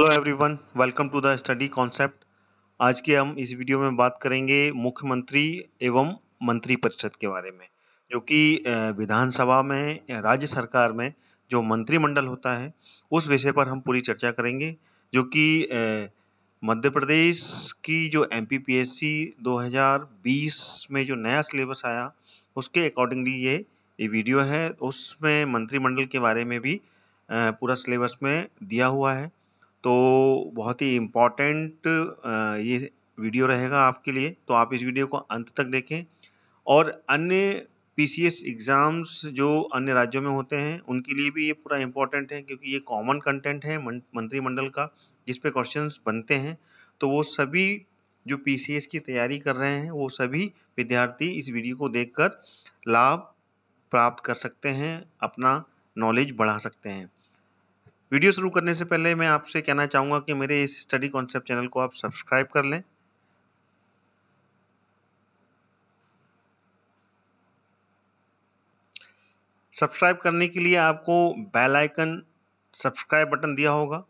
hello everyone welcome to the study concept आज के हम इस वीडियो में बात करेंगे मुख्यमंत्री एवं मंत्री परिषद के बारे में जो कि विधानसभा में राज्य सरकार में जो मंत्रिमंडल होता है उस विषय पर हम पूरी चर्चा करेंगे जो कि मध्य प्रदेश की जो M P P S C दो हज़ार बीस में जो नया सिलेबस आया उसके अकॉर्डिंगली ये ये वीडियो है उसमें मंत्रिमंडल के बारे में भी पूरा सिलेबस में दिया हुआ है तो बहुत ही इम्पॉर्टेंट ये वीडियो रहेगा आपके लिए तो आप इस वीडियो को अंत तक देखें और अन्य पीसीएस एग्ज़ाम्स जो अन्य राज्यों में होते हैं उनके लिए भी ये पूरा इम्पॉर्टेंट है क्योंकि ये कॉमन कंटेंट है मंत्रिमंडल का जिस पे बनते हैं तो वो सभी जो पीसीएस की तैयारी कर रहे हैं वो सभी विद्यार्थी इस वीडियो को देखकर लाभ प्राप्त कर सकते हैं अपना नॉलेज बढ़ा सकते हैं वीडियो शुरू करने से पहले मैं आपसे कहना चाहूँगा कि मेरे इस स्टडी कॉन्सेप्ट चैनल को आप सब्सक्राइब कर लें सब्सक्राइब करने के लिए आपको बेल आइकन सब्सक्राइब बटन दिया होगा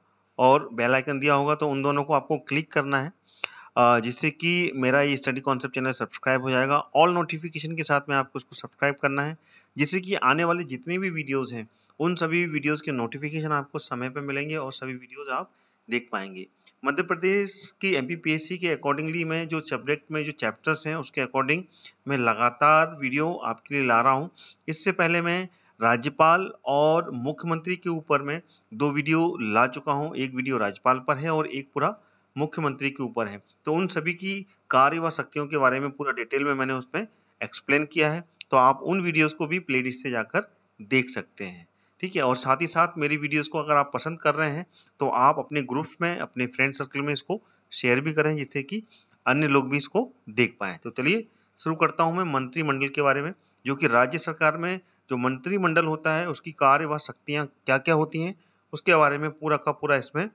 और बेल आइकन दिया होगा तो उन दोनों को आपको क्लिक करना है जिससे कि मेरा ये स्टडी कॉन्सेप्ट चैनल सब्सक्राइब हो जाएगा ऑल नोटिफिकेशन के साथ में आपको उसको सब्सक्राइब करना है जिससे कि आने वाले जितने भी वीडियोज़ हैं उन सभी वीडियोस के नोटिफिकेशन आपको समय पर मिलेंगे और सभी वीडियोस आप देख पाएंगे मध्य प्रदेश की एम के अकॉर्डिंगली मैं जो सब्जेक्ट में जो चैप्टर्स हैं उसके अकॉर्डिंग मैं लगातार वीडियो आपके लिए ला रहा हूँ इससे पहले मैं राज्यपाल और मुख्यमंत्री के ऊपर मैं दो वीडियो ला चुका हूँ एक वीडियो राज्यपाल पर है और एक पूरा मुख्यमंत्री के ऊपर है तो उन सभी की कार्य व शक्तियों के बारे में पूरा डिटेल में मैंने उसमें एक्सप्लेन किया है तो आप उन वीडियोस को भी प्लेलिस्ट से जाकर देख सकते हैं ठीक है और साथ ही साथ मेरी वीडियोस को अगर आप पसंद कर रहे हैं तो आप अपने ग्रुप्स में अपने फ्रेंड सर्कल में इसको शेयर भी करें जिससे कि अन्य लोग भी इसको देख पाए तो चलिए शुरू करता हूँ मैं मंत्रिमंडल के बारे में जो कि राज्य सरकार में जो मंत्रिमंडल होता है उसकी कार्य व शक्तियाँ क्या क्या होती हैं उसके बारे में पूरा का पूरा इसमें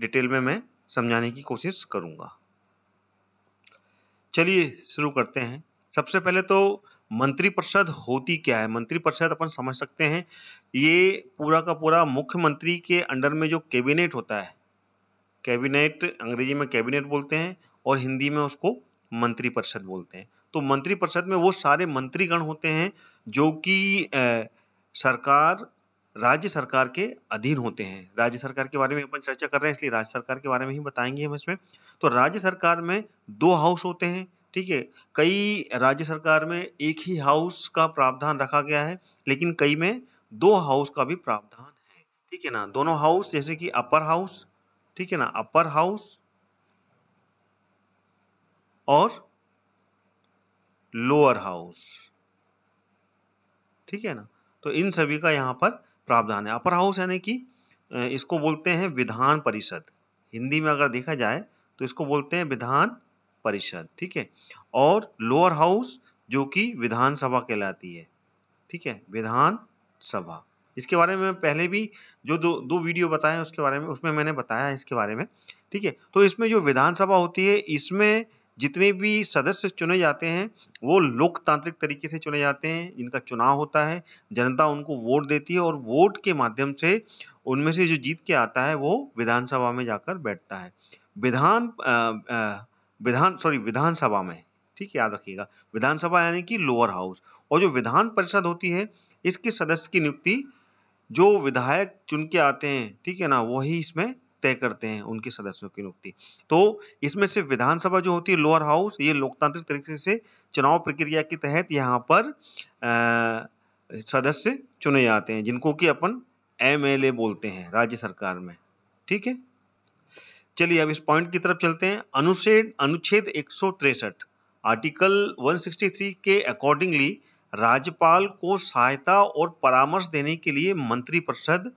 डिटेल में मैं समझाने की कोशिश करूँगा चलिए शुरू करते हैं सबसे पहले तो मंत्रिपरिषद होती क्या है मंत्रिपरिषद अपन समझ सकते हैं ये पूरा का पूरा मुख्यमंत्री के अंडर में जो कैबिनेट होता है कैबिनेट अंग्रेजी में कैबिनेट बोलते हैं और हिंदी में उसको मंत्रिपरिषद बोलते हैं तो मंत्रिपरिषद में वो सारे मंत्रीगण होते हैं जो कि सरकार राज्य सरकार के अधीन होते हैं राज्य सरकार के बारे में अपन चर्चा कर रहे हैं इसलिए राज्य सरकार के बारे में ही बताएंगे हम इसमें तो राज्य सरकार में दो हाउस होते हैं ठीक है कई राज्य सरकार में एक ही हाउस का प्रावधान रखा गया है लेकिन कई में दो हाउस का भी प्रावधान है ठीक है ना दोनों हाउस जैसे कि अपर हाउस ठीक है ना अपर हाउस और लोअर हाउस ठीक है ना तो इन सभी का यहां पर प्रावधान है अपर हाउस यानी कि इसको बोलते हैं विधान परिषद हिंदी में अगर देखा जाए तो इसको बोलते हैं विधान परिषद ठीक है और लोअर हाउस जो कि विधानसभा कहलाती है ठीक है विधानसभा इसके बारे में पहले भी जो दो दो वीडियो बताए उसके बारे में उसमें मैंने बताया इसके बारे में ठीक है तो इसमें जो विधानसभा होती है इसमें जितने भी सदस्य चुने जाते हैं वो लोकतांत्रिक तरीके से चुने जाते हैं इनका चुनाव होता है जनता उनको वोट देती है और वोट के माध्यम से उनमें से जो जीत के आता है वो विधानसभा में जाकर बैठता है विधान आ, आ, विधान सॉरी विधानसभा में ठीक है याद रखिएगा विधानसभा यानी कि लोअर हाउस और जो विधान परिषद होती है इसके सदस्य की नियुक्ति जो विधायक चुन के आते हैं ठीक है ना वही इसमें तय करते हैं उनके सदस्यों की नियुक्ति तो इसमें से विधानसभा जो होती है लोअर हाउस ये लोकतांत्रिक तरीके से चुनाव प्रक्रिया के तहत यहाँ पर आ, सदस्य चुने जाते हैं जिनको कि अपन एमएलए बोलते हैं राज्य सरकार में ठीक है चलिए अब इस पॉइंट की तरफ चलते हैं अनुच्छेद अनुच्छेद एक आर्टिकल 163 के अकॉर्डिंगली राज्यपाल को सहायता और परामर्श देने के लिए मंत्री परिषद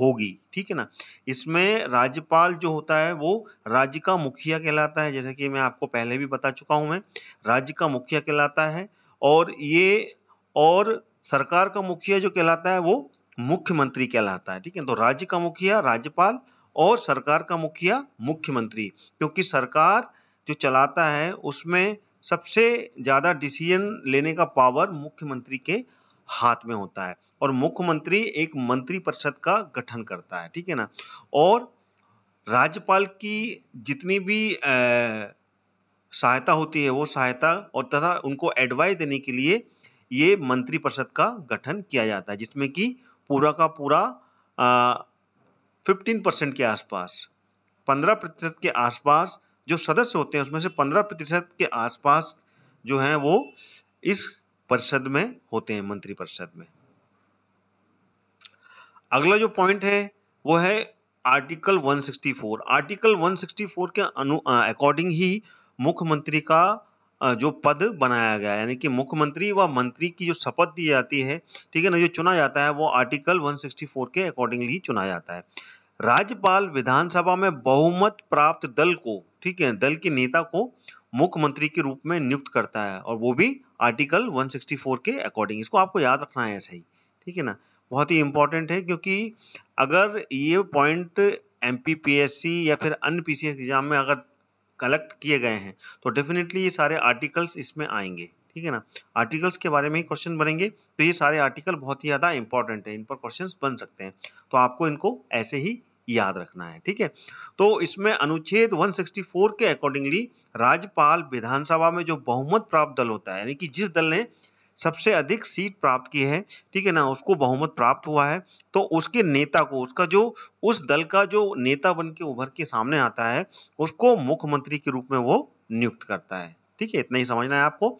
होगी ठीक है ना इसमें राज्यपाल जो होता है वो राज्य का मुखिया कहलाता है जैसा कि मैं आपको पहले भी बता चुका हूं मैं राज्य का मुखिया कहलाता है और ये और सरकार का मुखिया जो कहलाता है वो मुख्यमंत्री कहलाता है ठीक है तो राज्य का मुखिया राज्यपाल और सरकार का मुखिया मुख्यमंत्री क्योंकि सरकार जो चलाता है उसमें सबसे ज़्यादा डिसीजन लेने का पावर मुख्यमंत्री के हाथ में होता है और मुख्यमंत्री एक मंत्री परिषद का गठन करता है ठीक है ना और राज्यपाल की जितनी भी सहायता होती है वो सहायता और तथा उनको एडवाइस देने के लिए ये मंत्रिपरिषद का गठन किया जाता है जिसमें कि पूरा का पूरा 15 परसेंट के आसपास 15 प्रतिशत के आसपास जो सदस्य होते हैं उसमें से 15 प्रतिशत के आसपास जो हैं वो इस परिषद में होते हैं मंत्री परिषद में अगला जो पॉइंट है वो है आर्टिकल 164 आर्टिकल 164 के अनु अकॉर्डिंग ही मुख्यमंत्री का जो पद बनाया गया यानी कि मुख्यमंत्री व मंत्री की जो शपथ दी जाती है ठीक है ना जो चुना जाता है वो आर्टिकल 164 के अकॉर्डिंगली चुना जाता है राज्यपाल विधानसभा में बहुमत प्राप्त दल को ठीक है दल के नेता को मुख्यमंत्री के रूप में नियुक्त करता है और वो भी आर्टिकल 164 के अकॉर्डिंग इसको आपको याद रखना है ऐसा ही ठीक है ना बहुत ही इंपॉर्टेंट है क्योंकि अगर ये पॉइंट एम या फिर अन्य पी एग्जाम में अगर कलेक्ट किए गए हैं तो डेफिनेटली ये सारे आर्टिकल्स इसमें आएंगे ठीक है ना आर्टिकल्स के बारे में ही क्वेश्चन बनेंगे तो ये सारे आर्टिकल बहुत ही ज़्यादा इंपॉर्टेंट है इन पर क्वेश्चन बन सकते हैं तो आपको इनको ऐसे ही याद रखना है ठीक है तो इसमें अनुच्छेद 164 के अकॉर्डिंगली राज्यपाल विधानसभा में जो बहुमत प्राप्त दल होता है यानी कि जिस दल ने सबसे अधिक सीट प्राप्त की है ठीक है ना उसको बहुमत प्राप्त हुआ है तो उसके नेता को उसका जो उस दल का जो नेता बन के उभर के सामने आता है उसको मुख्यमंत्री के रूप में वो नियुक्त करता है ठीक है इतना ही समझना है आपको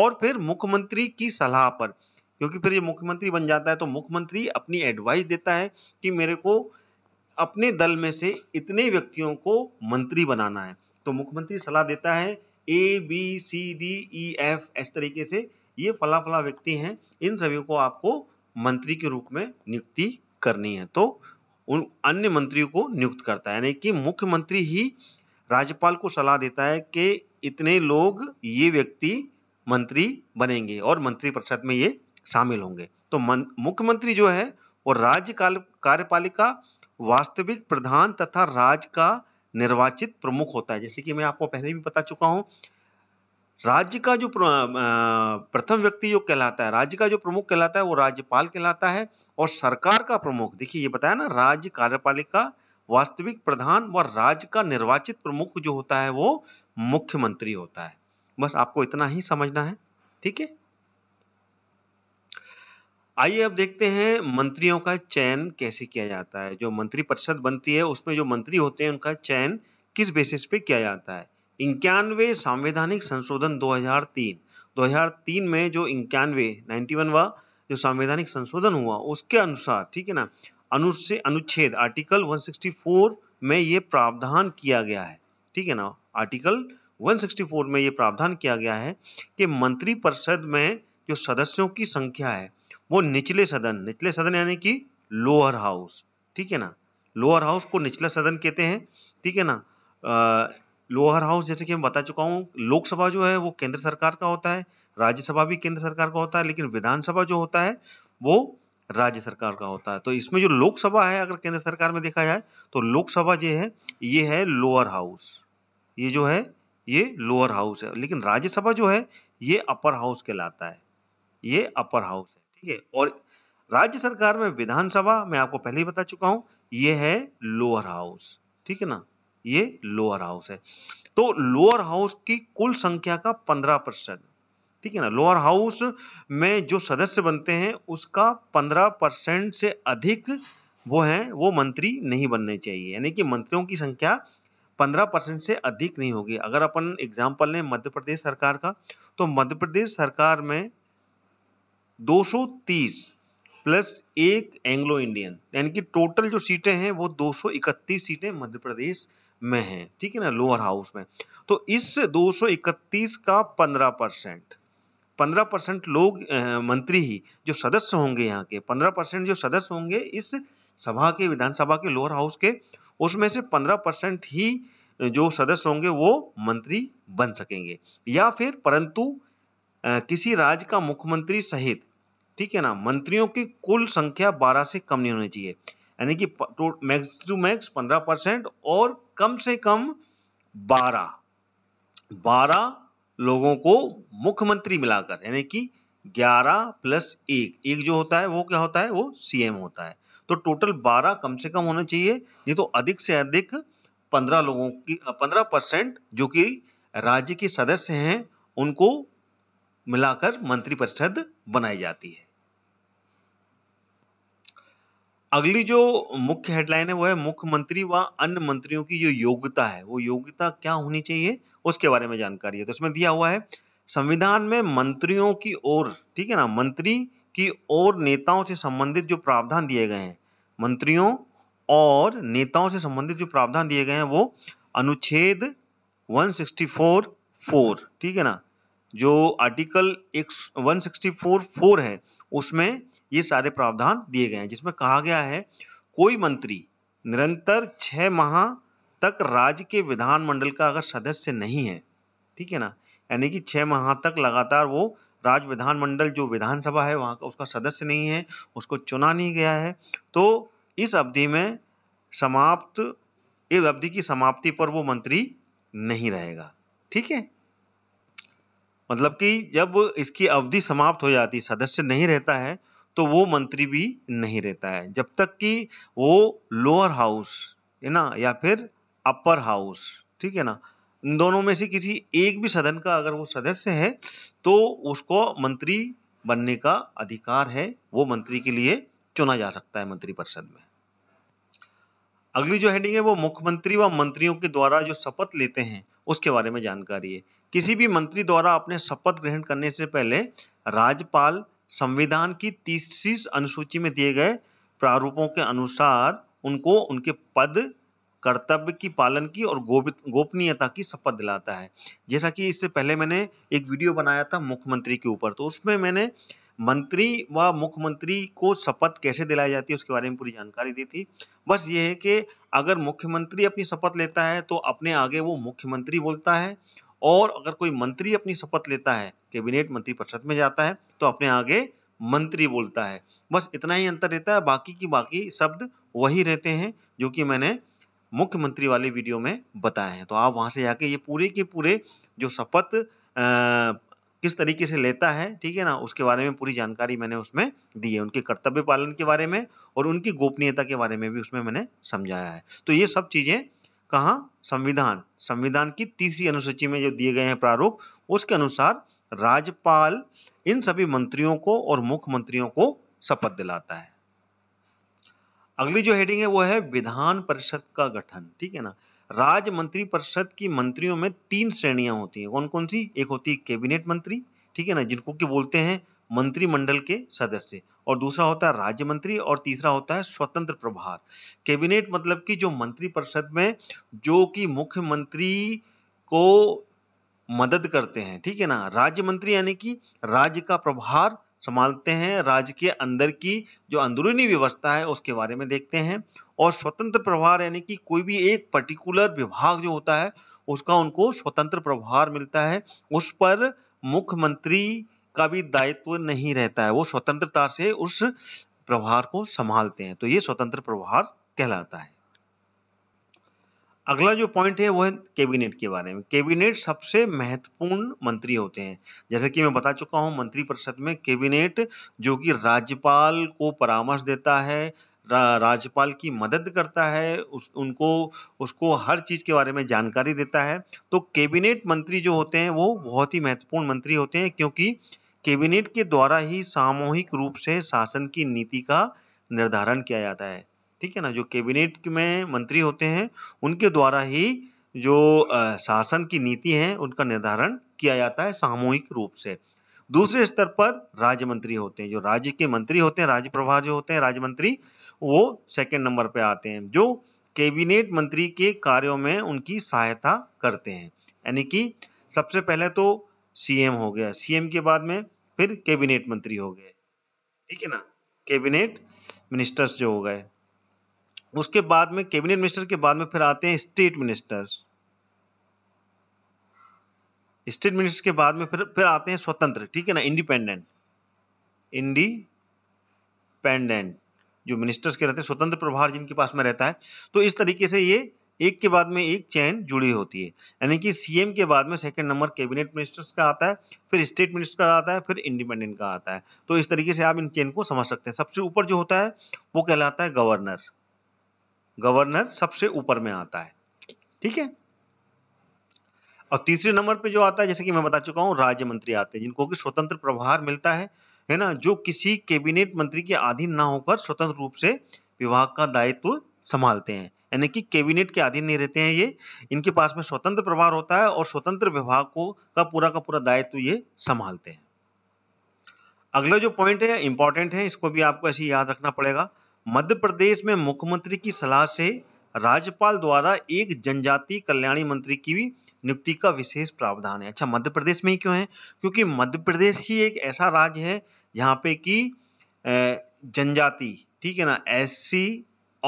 और फिर मुख्यमंत्री की सलाह पर क्योंकि फिर ये मुख्यमंत्री बन जाता है तो मुख्यमंत्री अपनी एडवाइस देता है कि मेरे को अपने दल में से इतने व्यक्तियों को मंत्री बनाना है तो मुख्यमंत्री सलाह देता है A B C D E F इस तरीके से ये फला फला व्यक्ति हैं इन सभी को आपको मंत्री के रूप में नियुक्ति करनी है तो उन अन्य मंत्रियों को नियुक्त करता है यानी कि मुख्यमंत्री ही राज्यपाल को सलाह देता है कि इतने लोग ये व्यक्ति मंत्री बनेंगे और मंत्री परिषद में ये शामिल होंगे तो मुख्यमंत्री जो है वो राज्य कार्यपालिका वास्तविक प्रधान तथा राज्य का निर्वाचित प्रमुख होता है जैसे कि मैं आपको पहले भी बता चुका हूँ राज्य का जो प्रथम व्यक्ति जो कहलाता है राज्य का जो प्रमुख कहलाता है वो राज्यपाल कहलाता है और सरकार का प्रमुख देखिए ये बताया ना राज्य कार्यपालिका वास्तविक प्रधान व राज्य का निर्वाचित प्रमुख जो होता है वो मुख्यमंत्री होता है बस आपको इतना ही समझना है ठीक है आइए अब देखते हैं मंत्रियों का चयन कैसे किया जाता है जो मंत्री परिषद बनती है उसमें जो मंत्री होते हैं उनका चयन किस बेसिस पे किया जाता है इक्यानवे संवैधानिक संशोधन 2003 2003 में जो इक्यानवे 91 वा जो संवैधानिक संशोधन हुआ उसके अनुसार ठीक है ना अनुच्छे अनुच्छेद आर्टिकल 164 में ये प्रावधान किया गया है ठीक है ना आर्टिकल 164 में ये प्रावधान किया गया है कि मंत्रिपरिषद में जो सदस्यों की संख्या है वो निचले सदन निचले सदन यानी कि लोअर हाउस ठीक है ना लोअर हाउस को निचला सदन कहते हैं ठीक है ना लोअर हाउस जैसे कि मैं बता चुका हूँ लोकसभा जो है वो केंद्र सरकार का होता है राज्यसभा भी केंद्र सरकार का होता है लेकिन विधानसभा जो होता है वो राज्य सरकार का होता है तो इसमें जो लोकसभा है अगर केंद्र सरकार में देखा जाए तो लोकसभा जो है ये है लोअर हाउस ये जो है ये लोअर हाउस है लेकिन राज्यसभा जो है ये अपर हाउस कहलाता है ये अपर हाउस है ठीक है और राज्य सरकार में विधानसभा मैं आपको पहले ही बता चुका हूं ये है लोअर हाउस ठीक है ना ये लोअर हाउस है तो लोअर हाउस की कुल संख्या का पंद्रह परसेंट ठीक है ना लोअर हाउस में जो सदस्य बनते हैं उसका पंद्रह परसेंट से अधिक वो हैं वो मंत्री नहीं बनने चाहिए यानी कि मंत्रियों की संख्या पंद्रह परसेंट से अधिक नहीं होगी अगर अपन एग्जाम्पल लें मध्य प्रदेश सरकार का तो मध्य प्रदेश सरकार में 230 प्लस एक एंग्लो इंडियन यानी कि टोटल जो सीटें हैं वो 231 सीटें मध्य प्रदेश में हैं ठीक है ना लोअर हाउस में तो इस 231 का 15 परसेंट पंद्रह परसेंट लोग मंत्री ही जो सदस्य होंगे यहाँ के पंद्रह परसेंट जो सदस्य होंगे इस सभा के विधानसभा के लोअर हाउस के उसमें से पंद्रह परसेंट ही जो सदस्य होंगे वो मंत्री बन सकेंगे या फिर परंतु किसी राज्य का मुख्यमंत्री सहित ठीक है ना मंत्रियों की कुल संख्या बारह से कम नहीं होनी चाहिए यानी कि तो मैक्स टू मैक्स पंद्रह परसेंट और कम से कम बारह बारह लोगों को मुख्यमंत्री मिलाकर यानी कि 11 प्लस एक एक जो होता है वो क्या होता है वो सीएम होता है तो टोटल 12 कम से कम होना चाहिए नहीं तो अधिक से अधिक 15 लोगों की 15 परसेंट जो कि राज्य के सदस्य हैं उनको मिलाकर मंत्रिपरिषद बनाई जाती है अगली जो मुख्य हेडलाइन है वो है मुख्यमंत्री व अन्य मंत्रियों की जो योग्यता है वो योग्यता क्या होनी चाहिए उसके बारे में जानकारी है तो इसमें दिया हुआ है संविधान में मंत्रियों की ओर ठीक है ना मंत्री की ओर नेताओं से संबंधित जो प्रावधान दिए गए हैं मंत्रियों और नेताओं से संबंधित जो प्रावधान दिए गए हैं वो अनुच्छेद 164 फोर ठीक है ना जो आर्टिकल एक वन सिक्सटी फोर फोर है उसमें ये सारे प्रावधान दिए गए हैं जिसमें कहा गया है कोई मंत्री निरंतर छः माह तक राज्य के विधानमंडल का अगर सदस्य नहीं है ठीक है ना यानी कि छः माह तक लगातार वो राज्य विधानमंडल जो विधानसभा है वहाँ का उसका सदस्य नहीं है उसको चुना नहीं गया है तो इस अवधि में समाप्त इस अवधि की समाप्ति पर वो मंत्री नहीं रहेगा ठीक है मतलब कि जब इसकी अवधि समाप्त हो जाती सदस्य नहीं रहता है तो वो मंत्री भी नहीं रहता है जब तक कि वो लोअर हाउस है ना या फिर अपर हाउस ठीक है ना इन दोनों में से किसी एक भी सदन का अगर वो सदस्य है तो उसको मंत्री बनने का अधिकार है वो मंत्री के लिए चुना जा सकता है मंत्री परिषद में अगली जो हेडिंग है वो मुख्यमंत्री व मंत्रियों के द्वारा जो शपथ लेते हैं उसके बारे में जानकारी है किसी भी मंत्री द्वारा अपने शपथ ग्रहण करने से पहले राज्यपाल संविधान की तीसरी अनुसूची में दिए गए प्रारूपों के अनुसार उनको उनके पद कर्तव्य की पालन की और गोपित गोपनीयता की शपथ दिलाता है जैसा कि इससे पहले मैंने एक वीडियो बनाया था मुख्यमंत्री के ऊपर तो उसमें मैंने मंत्री व मुख्यमंत्री को शपथ कैसे दिलाई जाती है उसके बारे में पूरी जानकारी दी थी बस ये है कि अगर मुख्यमंत्री अपनी शपथ लेता है तो अपने आगे वो मुख्यमंत्री बोलता है और अगर कोई मंत्री अपनी शपथ लेता है कैबिनेट मंत्री परिषद में जाता है तो अपने आगे मंत्री बोलता है बस इतना ही अंतर रहता है बाकी की बाकी शब्द वही रहते हैं जो कि मैंने मुख्यमंत्री वाले वीडियो में बताए हैं तो आप वहाँ से जाके ये पूरे के पूरे जो शपथ किस तरीके से लेता है ठीक है ना उसके बारे में पूरी जानकारी मैंने उसमें दी है उनके कर्तव्य पालन के बारे में और उनकी गोपनीयता के बारे में भी उसमें मैंने समझाया है तो ये सब चीज़ें कहा संविधान संविधान की तीसरी अनुसूची में जो दिए गए हैं प्रारूप उसके अनुसार राज्यपाल इन सभी मंत्रियों को और मुख्यमंत्रियों को शपथ दिलाता है अगली जो हेडिंग है वो है विधान परिषद का गठन ठीक है ना राज्य मंत्री परिषद की मंत्रियों में तीन श्रेणियां होती हैं कौन कौन सी एक होती है कैबिनेट मंत्री ठीक है ना जिनको की बोलते हैं मंत्रिमंडल के सदस्य और दूसरा होता है राज्य मंत्री और तीसरा होता है स्वतंत्र प्रभार कैबिनेट मतलब कि जो मंत्रिपरिषद में जो कि मुख्यमंत्री को मदद करते हैं ठीक है ना राज्य मंत्री यानी कि राज्य का प्रभार संभालते हैं राज्य के अंदर की जो अंदरूनी व्यवस्था है उसके बारे में देखते हैं और स्वतंत्र प्रभार यानी कि कोई भी एक पर्टिकुलर विभाग जो होता है उसका उनको स्वतंत्र प्रभार मिलता है उस पर मुख्यमंत्री का भी दायित्व नहीं रहता है वो स्वतंत्रता से उस प्रभार को संभालते हैं तो ये स्वतंत्र प्रभार कहलाता है अगला जो पॉइंट है वो है कैबिनेट के बारे में कैबिनेट सबसे महत्वपूर्ण मंत्री होते हैं जैसे कि मैं बता चुका हूं मंत्री परिषद में कैबिनेट जो कि राज्यपाल को परामर्श देता है रा, राज्यपाल की मदद करता है उस उनको उसको हर चीज़ के बारे में जानकारी देता है तो कैबिनेट मंत्री जो होते हैं वो बहुत ही महत्वपूर्ण मंत्री होते हैं क्योंकि कैबिनेट के द्वारा ही सामूहिक रूप से शासन की नीति का निर्धारण किया जाता है ठीक है ना जो कैबिनेट में मंत्री होते हैं उनके द्वारा ही जो शासन की नीति है उनका निर्धारण किया जाता है सामूहिक रूप से दूसरे स्तर पर राज्य मंत्री होते हैं जो राज्य के मंत्री होते हैं राज्य प्रभार जो होते हैं राज्य मंत्री वो सेकंड नंबर पे आते हैं जो कैबिनेट मंत्री के कार्यों में उनकी सहायता करते हैं यानी कि सबसे पहले तो सीएम हो गया सीएम के बाद में फिर कैबिनेट मंत्री हो गए ठीक है ना कैबिनेट मिनिस्टर्स जो हो गए उसके बाद में कैबिनेट मिनिस्टर के बाद में फिर आते हैं स्टेट मिनिस्टर्स स्टेट मिनिस्टर के बाद में फिर फिर आते हैं स्वतंत्र ठीक है ना इंडिपेंडेंट इंडिपेंडेंट जो मिनिस्टर्स के रहते हैं स्वतंत्र प्रभार जिनके पास में रहता है तो इस तरीके से ये एक के बाद में एक चैन जुड़ी होती है यानी कि सीएम के बाद में सेकंड नंबर कैबिनेट मिनिस्टर्स का आता है फिर स्टेट मिनिस्टर का आता है फिर इंडिपेंडेंट का आता है तो इस तरीके से आप इन चैन को समझ सकते हैं सबसे ऊपर जो होता है वो कहलाता है गवर्नर गवर्नर सबसे ऊपर में आता है ठीक है और तीसरे नंबर पे जो आता है जैसे कि मैं बता चुका हूँ राज्य मंत्री आते हैं जिनको कि स्वतंत्र प्रभार मिलता है है ना जो किसी कैबिनेट मंत्री के अधीन ना होकर स्वतंत्र रूप से विभाग का दायित्व संभालते हैं यानी कि कैबिनेट के अधीन नहीं रहते हैं ये इनके पास में स्वतंत्र प्रभार होता है और स्वतंत्र विभाग को का पूरा का पूरा दायित्व ये संभालते हैं अगला जो पॉइंट है इंपॉर्टेंट है इसको भी आपको ऐसे याद रखना पड़ेगा मध्य प्रदेश में मुख्यमंत्री की सलाह से राज्यपाल द्वारा एक जनजाति कल्याणी मंत्री की भी नियुक्ति का विशेष प्रावधान है अच्छा मध्य प्रदेश में ही क्यों है क्योंकि मध्य प्रदेश ही एक ऐसा राज्य है यहाँ पे कि जनजाति ठीक है ना एस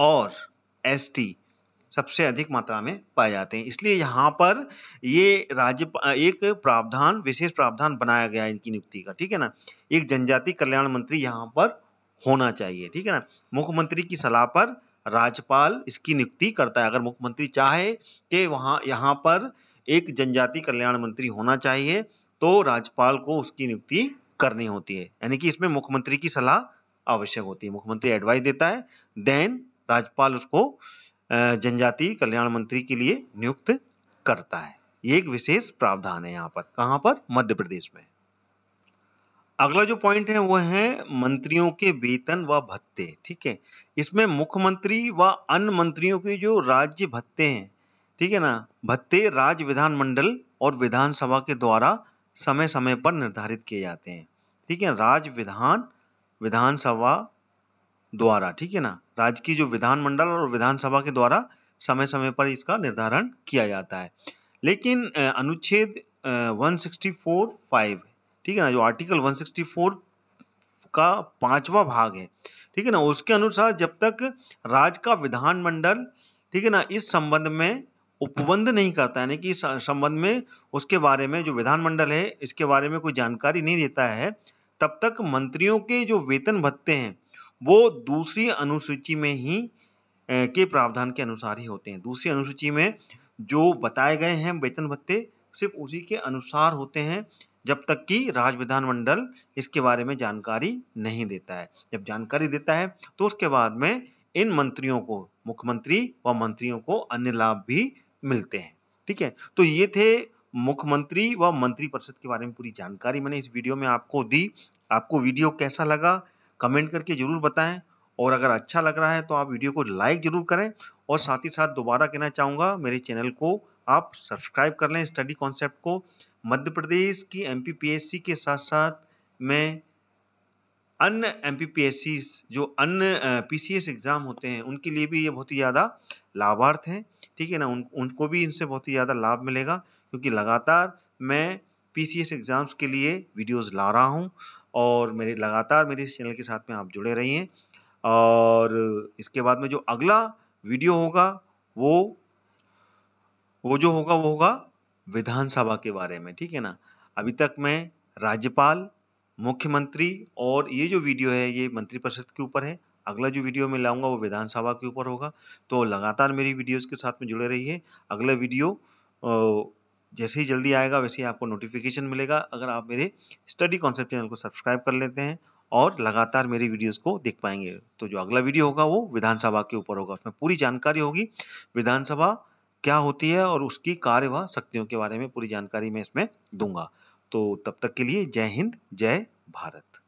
और एस टी सबसे अधिक मात्रा में पाए जाते हैं इसलिए यहाँ पर ये राज्य एक प्रावधान विशेष प्रावधान बनाया गया इनकी नियुक्ति का ठीक है ना एक जनजाति कल्याण मंत्री यहाँ पर होना चाहिए ठीक है ना मुख्यमंत्री की सलाह पर राज्यपाल इसकी नियुक्ति करता है अगर मुख्यमंत्री चाहे कि वहाँ यहाँ पर एक जनजाति कल्याण मंत्री होना चाहिए तो राज्यपाल को उसकी नियुक्ति करनी होती है यानी कि इसमें मुख्यमंत्री की सलाह आवश्यक होती है मुख्यमंत्री एडवाइस देता है देन राज्यपाल उसको जनजाति कल्याण मंत्री के लिए नियुक्त करता है ये एक विशेष प्रावधान है यहाँ पर कहाँ पर मध्य प्रदेश में अगला जो पॉइंट है वो है मंत्रियों के वेतन व भत्ते ठीक है इसमें मुख्यमंत्री व अन्य मंत्रियों के जो राज्य भत्ते हैं ठीक है ना भत्ते राज्य विधानमंडल और विधानसभा के द्वारा समय समय पर निर्धारित किए जाते हैं ठीक है राज्य विधान विधानसभा द्वारा ठीक है ना राज्य की जो विधानमंडल और विधानसभा के द्वारा समय समय पर इसका निर्धारण किया जाता है लेकिन अनुच्छेद 164.5 ठीक है ना जो आर्टिकल 164 का पांचवा भाग है ठीक है ना उसके अनुसार जब तक राज्य का विधानमंडल ठीक है ना इस संबंध में उपबंध नहीं करता यानी कि इस संबंध में उसके बारे में जो विधानमंडल है इसके बारे में कोई जानकारी नहीं देता है तब तक मंत्रियों के जो वेतन भत्ते हैं वो दूसरी अनुसूची में ही के प्रावधान के अनुसार ही होते हैं दूसरी अनुसूची में जो बताए गए हैं वेतन भत्ते सिर्फ उसी के अनुसार होते हैं जब तक कि राज विधानमंडल इसके बारे में जानकारी नहीं देता है जब जानकारी देता है तो उसके बाद में इन मंत्रियों को मुख्यमंत्री व मंत्रियों को अन्य लाभ भी मिलते हैं ठीक है तो ये थे मुख्यमंत्री व मंत्री परिषद के बारे में पूरी जानकारी मैंने इस वीडियो में आपको दी आपको वीडियो कैसा लगा कमेंट करके ज़रूर बताएं और अगर अच्छा लग रहा है तो आप वीडियो को लाइक ज़रूर करें और साथ ही साथ दोबारा कहना चाहूँगा मेरे चैनल को आप सब्सक्राइब कर लें स्टडी कॉन्सेप्ट को मध्य प्रदेश की एम के साथ साथ में अन्य एम जो अन्य पी एग्ज़ाम होते हैं उनके लिए भी ये बहुत ही ज़्यादा लाभार्थ हैं ठीक है ना उन उनको भी इनसे बहुत ही ज़्यादा लाभ मिलेगा क्योंकि लगातार मैं पी एग्ज़ाम्स के लिए वीडियोज़ ला रहा हूँ और मेरे लगातार मेरे इस चैनल के साथ में आप जुड़े रहिए और इसके बाद में जो अगला वीडियो होगा वो वो जो होगा वो होगा विधानसभा के बारे में ठीक है ना अभी तक मैं राज्यपाल मुख्यमंत्री और ये जो वीडियो है ये मंत्रिपरिषद के ऊपर है अगला जो वीडियो मैं लाऊंगा वो विधानसभा के ऊपर होगा तो लगातार मेरी वीडियोस के साथ में जुड़े रहिए अगला वीडियो जैसे ही जल्दी आएगा वैसे ही आपको नोटिफिकेशन मिलेगा अगर आप मेरे स्टडी कॉन्सेप्ट चैनल को सब्सक्राइब कर लेते हैं और लगातार मेरी वीडियोस को देख पाएंगे तो जो अगला वीडियो होगा वो विधानसभा के ऊपर होगा उसमें पूरी जानकारी होगी विधानसभा क्या होती है और उसकी कार्य व शक्तियों के बारे में पूरी जानकारी मैं इसमें दूंगा तो तब तक के लिए जय हिंद जय भारत